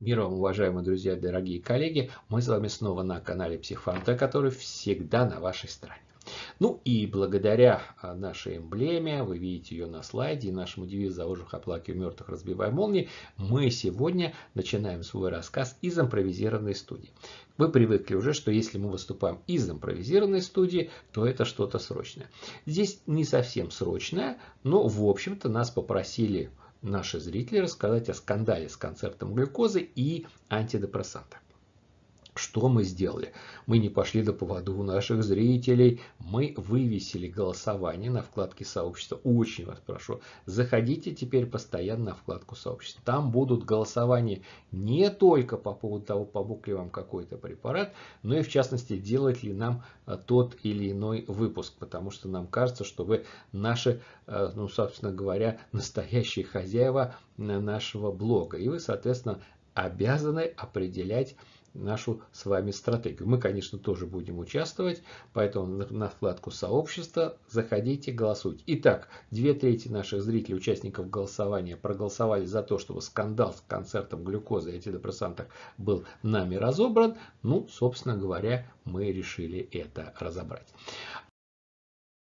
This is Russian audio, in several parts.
Мир вам, уважаемые друзья, дорогие коллеги. Мы с вами снова на канале Психфанта, который всегда на вашей стороне. Ну и благодаря а, нашей эмблеме, вы видите ее на слайде, и нашему девизу «За ожих оплакиваю мертвых, разбивая молнии», мы сегодня начинаем свой рассказ из импровизированной студии. Вы привыкли уже, что если мы выступаем из импровизированной студии, то это что-то срочное. Здесь не совсем срочное, но в общем-то нас попросили наши зрители рассказать о скандале с концертом глюкозы и антидепрессанта. Что мы сделали? Мы не пошли до поводу у наших зрителей. Мы вывесили голосование на вкладке сообщества. Очень вас прошу, заходите теперь постоянно на вкладку сообщества. Там будут голосования не только по поводу того, помог ли вам какой-то препарат, но и в частности, делать ли нам э, тот или иной выпуск. Потому что нам кажется, что вы наши, э, ну, собственно говоря, настоящие хозяева э, нашего блога. И вы, соответственно, обязаны определять нашу с вами стратегию. Мы, конечно, тоже будем участвовать, поэтому на вкладку сообщества заходите, голосуйте. Итак, две трети наших зрителей, участников голосования, проголосовали за то, чтобы скандал с концертом глюкозы и антидепрессантах был нами разобран. Ну, собственно говоря, мы решили это разобрать.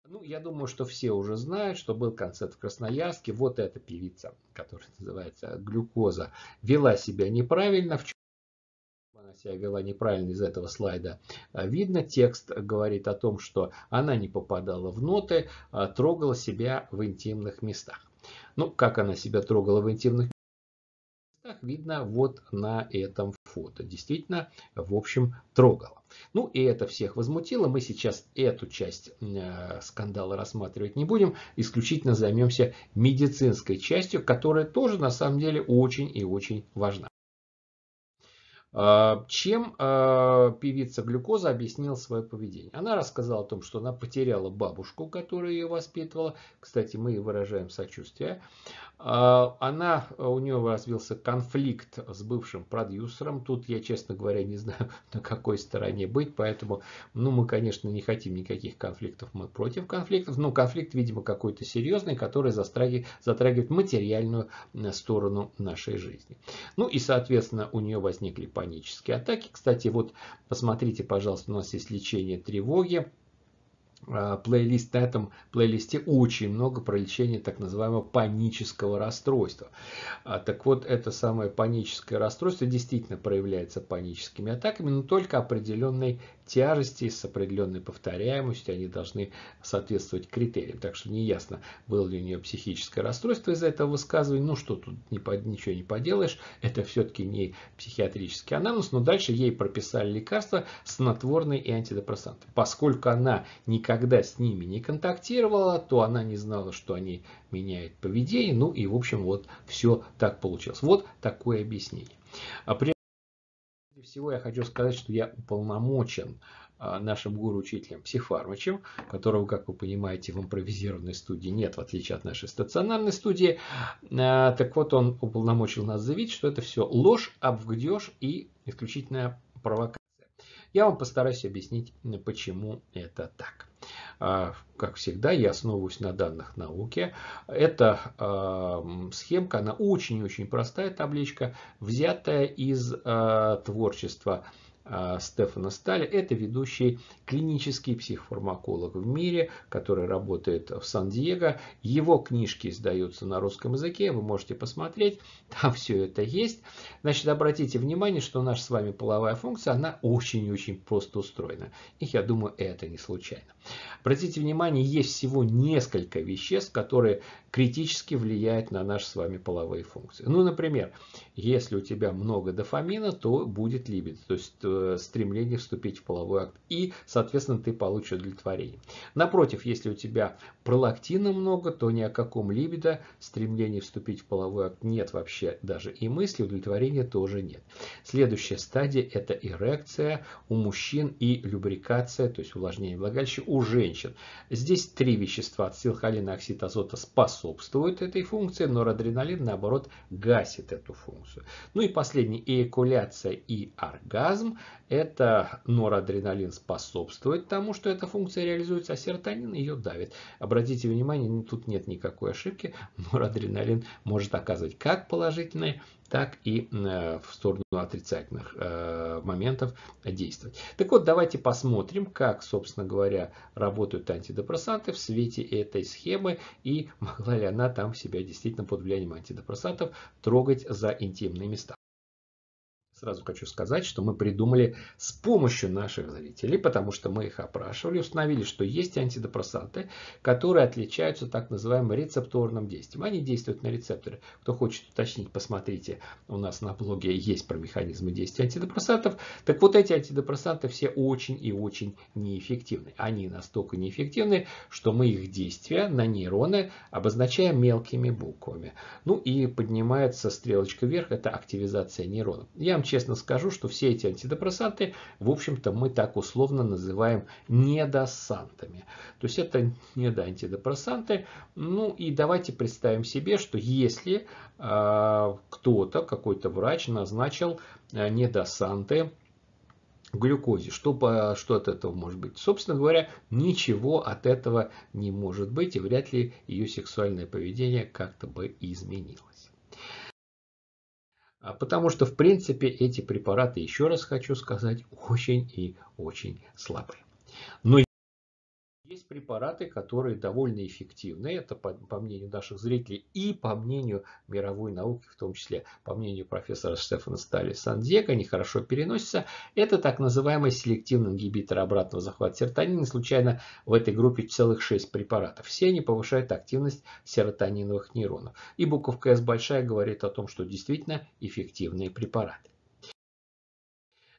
Ну, я думаю, что все уже знают, что был концерт в Красноярске. Вот эта певица, которая называется Глюкоза, вела себя неправильно. В я говорю неправильно из этого слайда, а, видно, текст говорит о том, что она не попадала в ноты, а трогала себя в интимных местах. Ну, как она себя трогала в интимных местах, видно вот на этом фото. Действительно, в общем, трогала. Ну, и это всех возмутило. Мы сейчас эту часть э, скандала рассматривать не будем. Исключительно займемся медицинской частью, которая тоже, на самом деле, очень и очень важна. А, чем а, певица глюкоза объяснила свое поведение? Она рассказала о том, что она потеряла бабушку, которая ее воспитывала. Кстати, мы выражаем сочувствие. А, она, у нее развился конфликт с бывшим продюсером. Тут я, честно говоря, не знаю, на какой стороне быть. Поэтому, ну, мы, конечно, не хотим никаких конфликтов. Мы против конфликтов. Но конфликт, видимо, какой-то серьезный, который затрагивает, материальную э, сторону нашей жизни. Ну и, соответственно, у нее возникли панические атаки. Кстати, вот посмотрите, пожалуйста, у нас есть лечение тревоги Э, плейлист, на этом плейлисте очень много про лечение так называемого панического расстройства. А, так вот, это самое паническое расстройство действительно проявляется паническими атаками, но только определенной тяжести, с определенной повторяемостью, они должны соответствовать критериям. Так что неясно, было ли у нее психическое расстройство из-за этого высказывания. Ну что тут не под, ничего не поделаешь, это все-таки не психиатрический анамнез, но дальше ей прописали лекарства, снотворные и антидепрессанты. Поскольку она никогда никогда с ними не контактировала, то она не знала, что они меняют поведение. Ну и, в общем, вот все так получилось. Вот такое объяснение. А прежде всего, я хочу сказать, что я уполномочен а, нашим гуру-учителем Псифармачем, которого, как вы понимаете, в импровизированной студии нет, в отличие от нашей стационарной студии. А, так вот, он уполномочил нас заявить, что это все ложь, обгдеж и исключительная провокация. Я вам постараюсь объяснить, почему это так. А, как всегда, я основываюсь на данных науки. Это схемка, она очень-очень простая табличка, взятая из э, творчества Э, Стефана Сталя. Это ведущий клинический психофармаколог в мире, который работает в Сан-Диего. Его книжки издаются на русском языке, вы можете посмотреть, там все это есть. Значит, обратите внимание, что наша с вами половая функция, она очень-очень просто устроена. И я думаю, это не случайно. Обратите внимание, есть всего несколько веществ, которые критически влияет на наши с вами половые функции. Ну, например, если у тебя много дофамина, то будет либидо, то есть э, стремление вступить в половой акт. И, соответственно, ты получишь удовлетворение. Напротив, если у тебя пролактина много, то ни о каком либидо стремлении вступить в половой акт нет вообще даже и мысли, удовлетворения тоже нет. Следующая стадия – это эрекция у мужчин и любрикация, то есть увлажнение влагалища у женщин. Здесь три вещества – ацилхолин и оксид азота способны способствует этой функции, норадреналин, наоборот, гасит эту функцию. Ну и последний, эякуляция и оргазм. Это норадреналин способствует тому, что эта функция реализуется, а серотонин ее давит. Обратите внимание, тут нет никакой ошибки. Норадреналин может оказывать как положительное, так и э, в сторону отрицательных э, моментов действовать. Так вот, давайте посмотрим, как, собственно говоря, работают антидепрессанты в свете этой схемы и могла ли она там себя действительно под влиянием антидепрессантов трогать за интимные места. Сразу хочу сказать, что мы придумали с помощью наших зрителей, потому что мы их опрашивали, установили, что есть антидепрессанты, которые отличаются так называемым рецепторным действием. Они действуют на рецепторы. Кто хочет уточнить, посмотрите, у нас на блоге есть про механизмы действия антидепрессантов. Так вот эти антидепрессанты все очень и очень неэффективны. Они настолько неэффективны, что мы их действия на нейроны обозначаем мелкими буквами. Ну и поднимается стрелочка вверх, это активизация нейронов. Я вам честно скажу, что все эти антидепрессанты, в общем-то, мы так условно называем недосантами. То есть это недоантидепрессанты. Ну и давайте представим себе, что если э, кто-то, какой-то врач назначил э, недосанты, глюкозе. Что, по, что от этого может быть? Собственно говоря, ничего от этого не может быть, и вряд ли ее сексуальное поведение как-то бы изменилось. А потому что, в принципе, эти препараты, еще раз хочу сказать, очень и очень слабые. Но препараты, которые довольно эффективны. Это по, по мнению наших зрителей и по мнению мировой науки, в том числе по мнению профессора Штефана Стали Сандека, они хорошо переносятся. Это так называемый селективный ингибитор обратного захвата серотонина. Случайно в этой группе целых 6 препаратов. Все они повышают активность серотониновых нейронов. И буковка S большая говорит о том, что действительно эффективные препараты.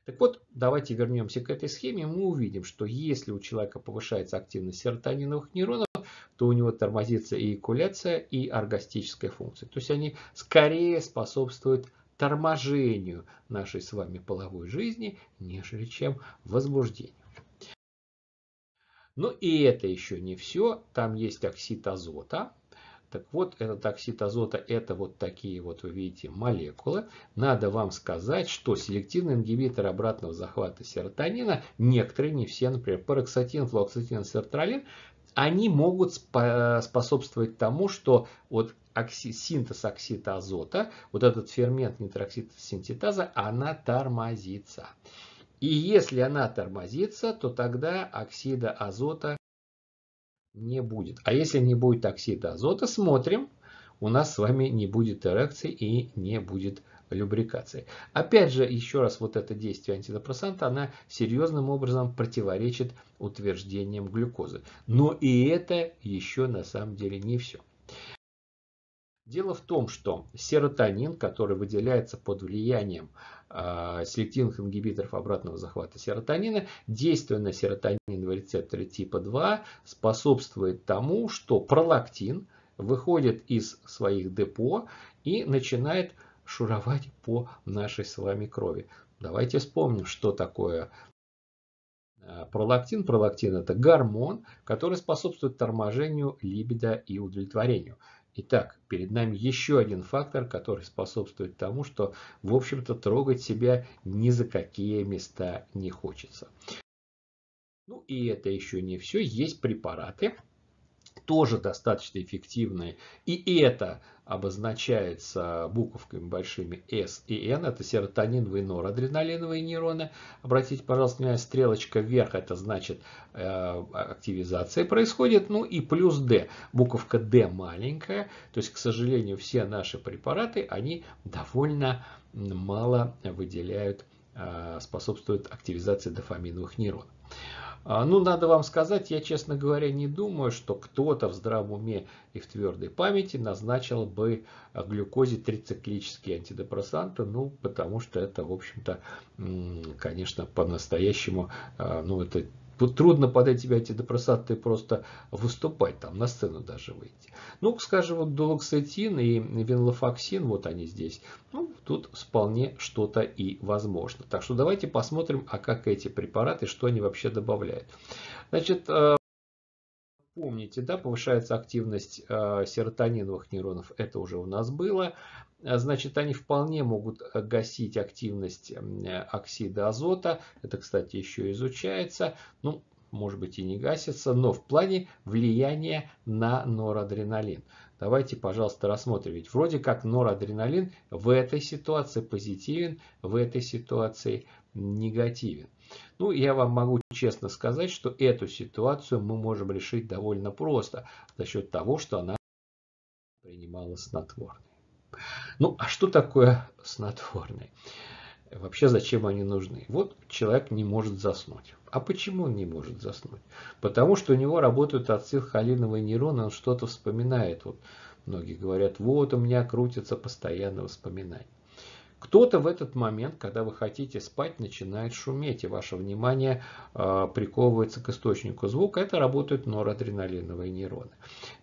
Так вот, давайте вернемся к этой схеме. Мы увидим, что если у человека повышается активность серотониновых нейронов, то у него тормозится и экуляция, и оргастическая функция. То есть они скорее способствуют торможению нашей с вами половой жизни, нежели чем возбуждению. Ну и это еще не все. Там есть оксид азота, так вот, этот оксид азота, это вот такие вот, вы видите, молекулы. Надо вам сказать, что селективный ингибитор обратного захвата серотонина, некоторые, не все, например, пароксатин, флоксатин, сертралин, они могут способствовать тому, что вот оксид, синтез оксида азота, вот этот фермент нитроксид синтетаза, она тормозится. И если она тормозится, то тогда оксида азота не будет. А если не будет оксида азота, смотрим, у нас с вами не будет эрекции и не будет любрикации. Опять же, еще раз, вот это действие антидепрессанта, она серьезным образом противоречит утверждениям глюкозы. Но и это еще на самом деле не все. Дело в том, что серотонин, который выделяется под влиянием Э, селективных ингибиторов обратного захвата серотонина, действуя на серотониновые рецепторы типа 2, способствует тому, что пролактин выходит из своих депо и начинает шуровать по нашей с вами крови. Давайте вспомним, что такое э, пролактин. Пролактин – это гормон, который способствует торможению либидо и удовлетворению. Итак, перед нами еще один фактор, который способствует тому, что, в общем-то, трогать себя ни за какие места не хочется. Ну и это еще не все. Есть препараты, тоже достаточно эффективные. И это обозначается буквами большими S и N. Это серотониновые норадреналиновые нейроны. Обратите, пожалуйста, внимание, стрелочка вверх, это значит э, активизация происходит. Ну и плюс D. Буковка D маленькая. То есть, к сожалению, все наши препараты, они довольно мало выделяют, э, способствуют активизации дофаминовых нейронов. А, ну, надо вам сказать, я, честно говоря, не думаю, что кто-то в здравом уме и в твердой памяти назначил бы а, глюкозе трициклические антидепрессанты, ну, потому что это, в общем-то, конечно, по-настоящему, а, ну, это Тут трудно под себя эти до красоты просто выступать, там на сцену даже выйти. Ну, скажем, вот долоксетин и венлофоксин, вот они здесь. Ну, тут вполне что-то и возможно. Так что давайте посмотрим, а как эти препараты, что они вообще добавляют. Значит, э, Помните, да, повышается активность э, серотониновых нейронов, это уже у нас было. Э, значит, они вполне могут э, гасить активность оксида азота. Это, кстати, еще изучается. Ну, может быть и не гасится, но в плане влияния на норадреналин. Давайте, пожалуйста, рассмотрим. Ведь вроде как норадреналин в этой ситуации позитивен, в этой ситуации негативен. Ну, я вам могу честно сказать, что эту ситуацию мы можем решить довольно просто за счет того, что она принимала снотворное. Ну, а что такое снотворное? вообще зачем они нужны. Вот человек не может заснуть. А почему он не может заснуть? Потому что у него работают ацилхолиновые нейроны, он что-то вспоминает. Вот многие говорят, вот у меня крутится постоянно воспоминание. Кто-то в этот момент, когда вы хотите спать, начинает шуметь, и ваше внимание э, приковывается к источнику звука. Это работают норадреналиновые нейроны.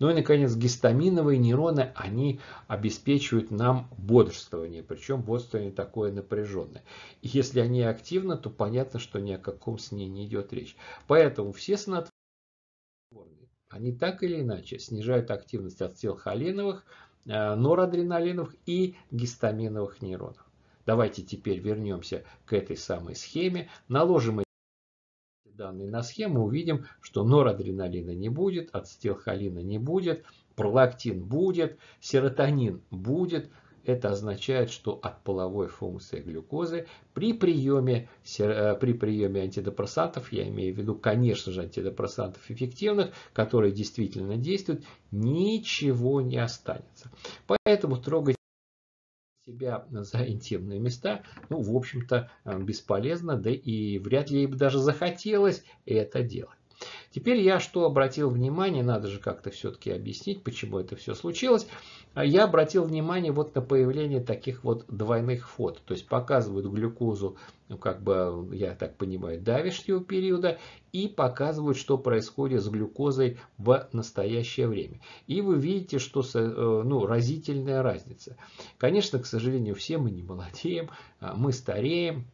Ну и, наконец, гистаминовые нейроны, они обеспечивают нам бодрствование, причем бодрствование такое напряженное. И если они активны, то понятно, что ни о каком сне не идет речь. Поэтому все снотворные они так или иначе снижают активность ацетилхолиновых, а, норадреналиновых и гистаминовых нейронов. Давайте теперь вернемся к этой самой схеме, наложим эти данные на схему, увидим, что норадреналина не будет, ацетилхолина не будет, пролактин будет, серотонин будет. Это означает, что от половой функции глюкозы при приеме, э, при приеме антидепрессантов, я имею в виду, конечно же, антидепрессантов эффективных, которые действительно действуют, ничего не останется. Поэтому трогать себя за интимные места, ну, в общем-то, э, бесполезно, да и вряд ли ей бы даже захотелось это делать. Теперь я что обратил внимание, надо же как-то все-таки объяснить, почему это все случилось. А я обратил внимание вот на появление таких вот двойных фот, То есть показывают глюкозу, ну, как бы, я так понимаю, давишнего периода и показывают, что происходит с глюкозой в настоящее время. И вы видите, что э, ну, разительная разница. Конечно, к сожалению, все мы не молодеем, а мы стареем,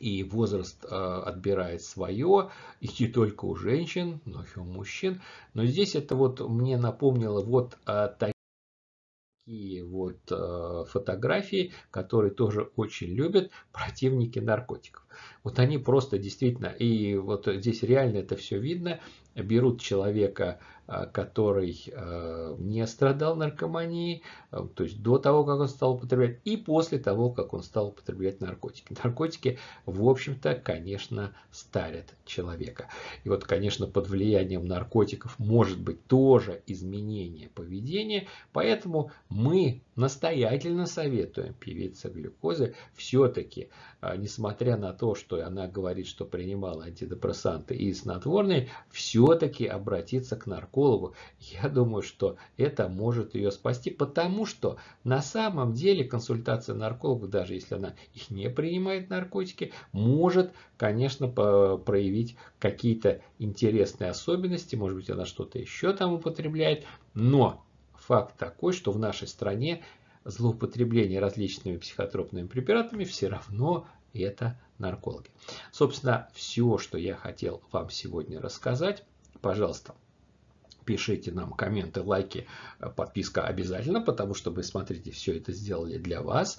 и возраст э, отбирает свое, и не только у женщин, но и у мужчин. Но здесь это вот мне напомнило вот э, такие вот э, фотографии, которые тоже очень любят противники наркотиков. Вот они просто действительно, и вот здесь реально это все видно, берут человека, а, который а, не страдал наркоманией, а, то есть до того, как он стал употреблять, и после того, как он стал употреблять наркотики. Наркотики, в общем-то, конечно, старят человека. И вот, конечно, под влиянием наркотиков может быть тоже изменение поведения, поэтому мы настоятельно советуем певице глюкозы все-таки, несмотря на то, что что она говорит, что принимала антидепрессанты и снотворные, все-таки обратиться к наркологу. Я думаю, что это может ее спасти, потому что на самом деле консультация нарколога, даже если она их не принимает наркотики, может, конечно, проявить какие-то интересные особенности, может быть, она что-то еще там употребляет, но факт такой, что в нашей стране злоупотребление различными психотропными препаратами все равно и это наркологи. Собственно, все, что я хотел вам сегодня рассказать, пожалуйста, пишите нам комменты, лайки, подписка обязательно, потому что мы, смотрите, все это сделали для вас.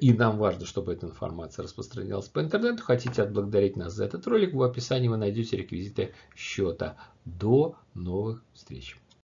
И нам важно, чтобы эта информация распространялась по интернету. Хотите отблагодарить нас за этот ролик, в описании вы найдете реквизиты счета. До новых встреч!